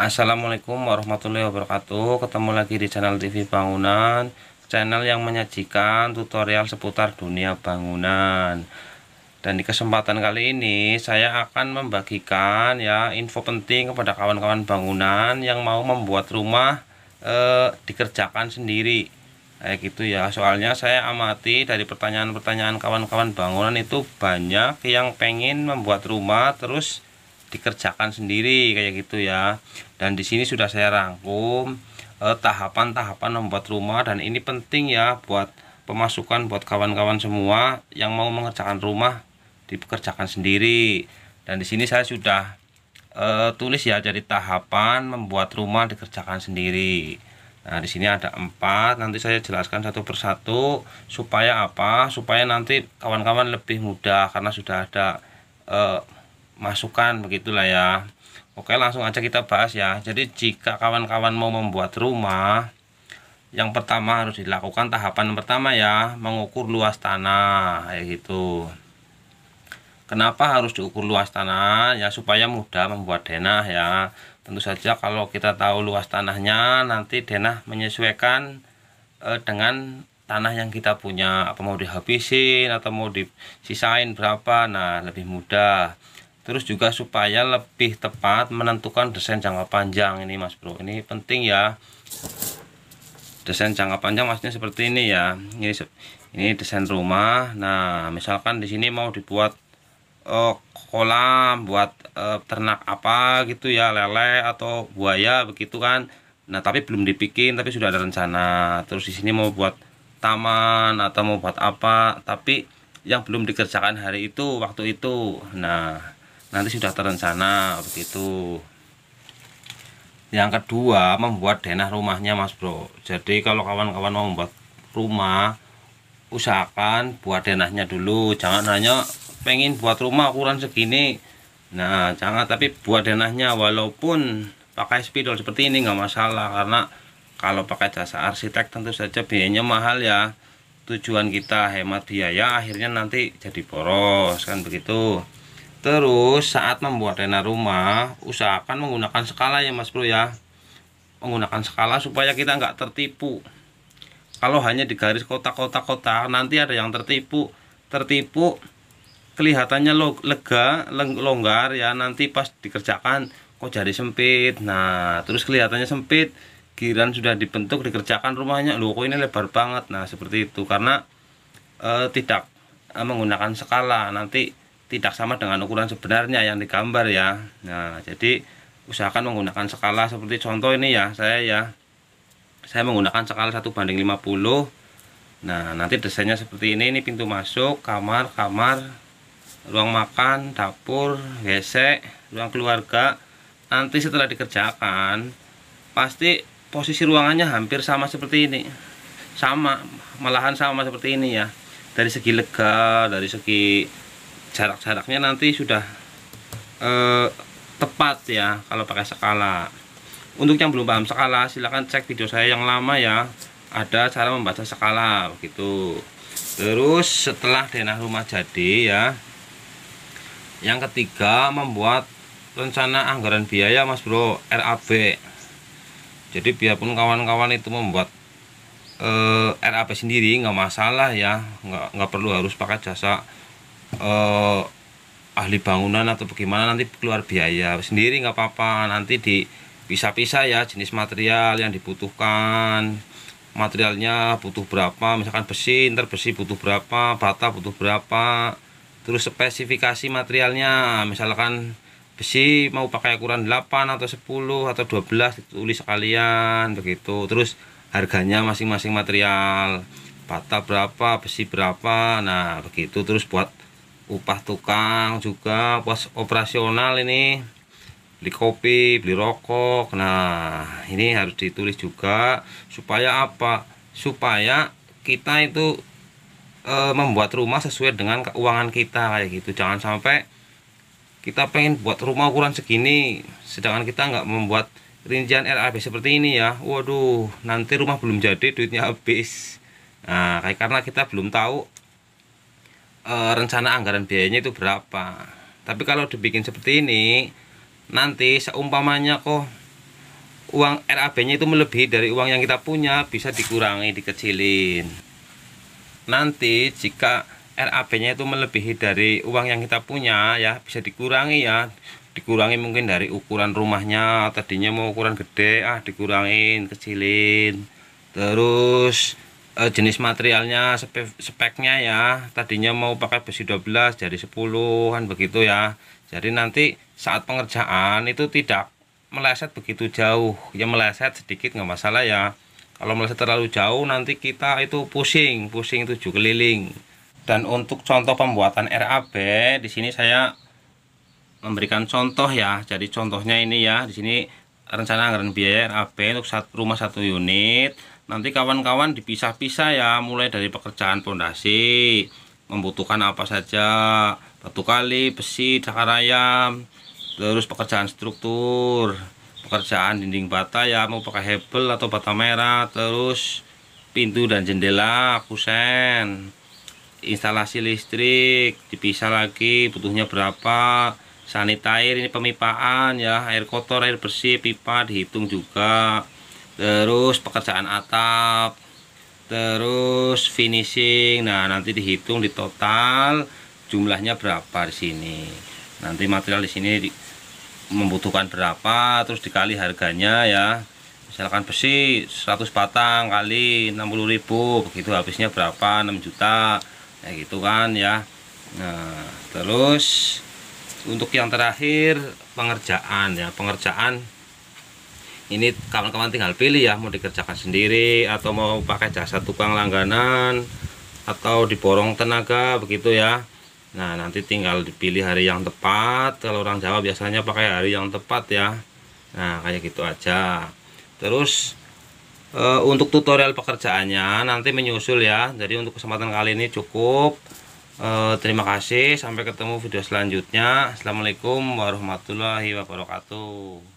Assalamualaikum warahmatullahi wabarakatuh Ketemu lagi di channel TV Bangunan Channel yang menyajikan tutorial seputar dunia bangunan Dan di kesempatan kali ini Saya akan membagikan ya info penting kepada kawan-kawan bangunan Yang mau membuat rumah eh, dikerjakan sendiri Kayak gitu ya Soalnya saya amati dari pertanyaan-pertanyaan kawan-kawan bangunan itu Banyak yang pengen membuat rumah Terus dikerjakan sendiri kayak gitu ya dan di sini sudah saya rangkum eh, tahapan-tahapan eh, membuat rumah dan ini penting ya buat pemasukan buat kawan-kawan semua yang mau mengerjakan rumah dikerjakan sendiri dan di sini saya sudah eh, tulis ya jadi tahapan membuat rumah dikerjakan sendiri Nah, di sini ada empat. Nanti saya jelaskan satu persatu supaya apa? Supaya nanti kawan-kawan lebih mudah karena sudah ada eh, masukan begitulah ya Oke langsung aja kita bahas ya Jadi jika kawan-kawan mau membuat rumah Yang pertama harus dilakukan tahapan pertama ya Mengukur luas tanah kayak gitu Kenapa harus diukur luas tanah ya Supaya mudah membuat denah ya Tentu saja kalau kita tahu luas tanahnya Nanti denah menyesuaikan eh, dengan tanah yang kita punya Apa mau dihabisin atau mau disisain berapa Nah lebih mudah terus juga supaya lebih tepat menentukan desain jangka panjang ini mas bro ini penting ya desain jangka panjang maksudnya seperti ini ya ini ini desain rumah nah misalkan di sini mau dibuat uh, kolam buat uh, ternak apa gitu ya lele atau buaya begitu kan nah tapi belum dibikin tapi sudah ada rencana terus di sini mau buat taman atau mau buat apa tapi yang belum dikerjakan hari itu waktu itu nah nanti sudah terencana begitu yang kedua membuat denah rumahnya mas bro jadi kalau kawan-kawan mau membuat rumah usahakan buat denahnya dulu jangan hanya pengen buat rumah ukuran segini nah jangan tapi buat denahnya walaupun pakai spidol seperti ini nggak masalah karena kalau pakai jasa arsitek tentu saja biayanya mahal ya tujuan kita hemat biaya akhirnya nanti jadi boros kan begitu Terus saat membuat arena rumah, usahakan menggunakan skala ya Mas Bro ya. Menggunakan skala supaya kita nggak tertipu. Kalau hanya di garis kotak-kotak-kotak, nanti ada yang tertipu. Tertipu kelihatannya lega, longgar ya, nanti pas dikerjakan kok jadi sempit. Nah, terus kelihatannya sempit, giran sudah dibentuk, dikerjakan rumahnya, loh kok ini lebar banget. Nah, seperti itu karena e, tidak eh, menggunakan skala nanti tidak sama dengan ukuran sebenarnya yang digambar ya nah jadi usahakan menggunakan skala seperti contoh ini ya saya ya saya menggunakan skala 1 banding 50 nah nanti desainnya seperti ini ini pintu masuk kamar kamar ruang makan dapur gesek ruang keluarga nanti setelah dikerjakan pasti posisi ruangannya hampir sama seperti ini sama malahan sama seperti ini ya dari segi lega dari segi jarak-jaraknya nanti sudah eh, tepat ya kalau pakai skala untuk yang belum paham skala silahkan cek video saya yang lama ya ada cara membaca skala begitu terus setelah denah rumah jadi ya yang ketiga membuat rencana anggaran biaya mas bro RAB jadi biarpun kawan-kawan itu membuat eh, RAB sendiri nggak masalah ya nggak nggak perlu harus pakai jasa eh, ahli bangunan atau bagaimana nanti keluar biaya sendiri nggak apa-apa nanti di pisah ya jenis material yang dibutuhkan materialnya butuh berapa misalkan besi ntar besi butuh berapa bata butuh berapa terus spesifikasi materialnya misalkan besi mau pakai ukuran 8 atau 10 atau 12 tulis sekalian begitu terus harganya masing-masing material bata berapa besi berapa nah begitu terus buat upah tukang juga pos operasional ini beli kopi beli rokok nah ini harus ditulis juga supaya apa supaya kita itu e, membuat rumah sesuai dengan keuangan kita kayak gitu jangan sampai kita pengen buat rumah ukuran segini sedangkan kita nggak membuat rincian RAB seperti ini ya waduh nanti rumah belum jadi duitnya habis nah kayak karena kita belum tahu e, rencana anggaran biayanya itu berapa tapi kalau dibikin seperti ini nanti seumpamanya kok uang RAB-nya itu melebihi dari uang yang kita punya bisa dikurangi dikecilin nanti jika RAB-nya itu melebihi dari uang yang kita punya ya bisa dikurangi ya dikurangi mungkin dari ukuran rumahnya tadinya mau ukuran gede ah dikurangin kecilin terus Eh, jenis materialnya spek, speknya ya tadinya mau pakai besi 12 jadi 10 kan begitu ya jadi nanti saat pengerjaan itu tidak meleset begitu jauh ya meleset sedikit nggak masalah ya kalau meleset terlalu jauh nanti kita itu pusing pusing tujuh keliling dan untuk contoh pembuatan RAB di sini saya memberikan contoh ya jadi contohnya ini ya di sini rencana anggaran biaya RAB untuk rumah satu unit nanti kawan-kawan dipisah-pisah ya mulai dari pekerjaan pondasi membutuhkan apa saja batu kali besi cakar ayam terus pekerjaan struktur pekerjaan dinding bata ya mau pakai hebel atau bata merah terus pintu dan jendela kusen instalasi listrik dipisah lagi butuhnya berapa sanitair ini pemipaan ya air kotor air bersih pipa dihitung juga terus pekerjaan atap terus finishing nah nanti dihitung di total jumlahnya berapa di sini nanti material di sini membutuhkan berapa terus dikali harganya ya misalkan besi 100 batang kali 60.000 begitu habisnya berapa 6 juta ya gitu kan ya nah terus untuk yang terakhir pengerjaan ya pengerjaan ini kawan-kawan tinggal pilih ya mau dikerjakan sendiri atau mau pakai jasa tukang langganan atau diborong tenaga begitu ya Nah nanti tinggal dipilih hari yang tepat kalau orang Jawa biasanya pakai hari yang tepat ya Nah kayak gitu aja terus e, untuk tutorial pekerjaannya nanti menyusul ya jadi untuk kesempatan kali ini cukup e, terima kasih sampai ketemu video selanjutnya Assalamualaikum warahmatullahi wabarakatuh